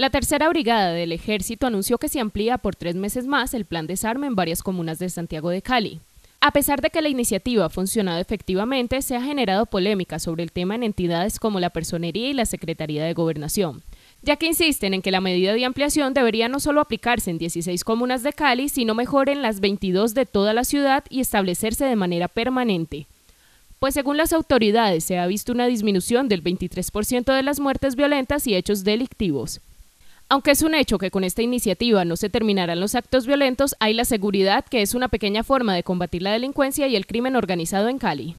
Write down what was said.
La tercera brigada del ejército anunció que se amplía por tres meses más el plan desarme en varias comunas de Santiago de Cali. A pesar de que la iniciativa ha funcionado efectivamente, se ha generado polémica sobre el tema en entidades como la Personería y la Secretaría de Gobernación, ya que insisten en que la medida de ampliación debería no solo aplicarse en 16 comunas de Cali, sino mejor en las 22 de toda la ciudad y establecerse de manera permanente pues según las autoridades se ha visto una disminución del 23% de las muertes violentas y hechos delictivos. Aunque es un hecho que con esta iniciativa no se terminarán los actos violentos, hay la seguridad que es una pequeña forma de combatir la delincuencia y el crimen organizado en Cali.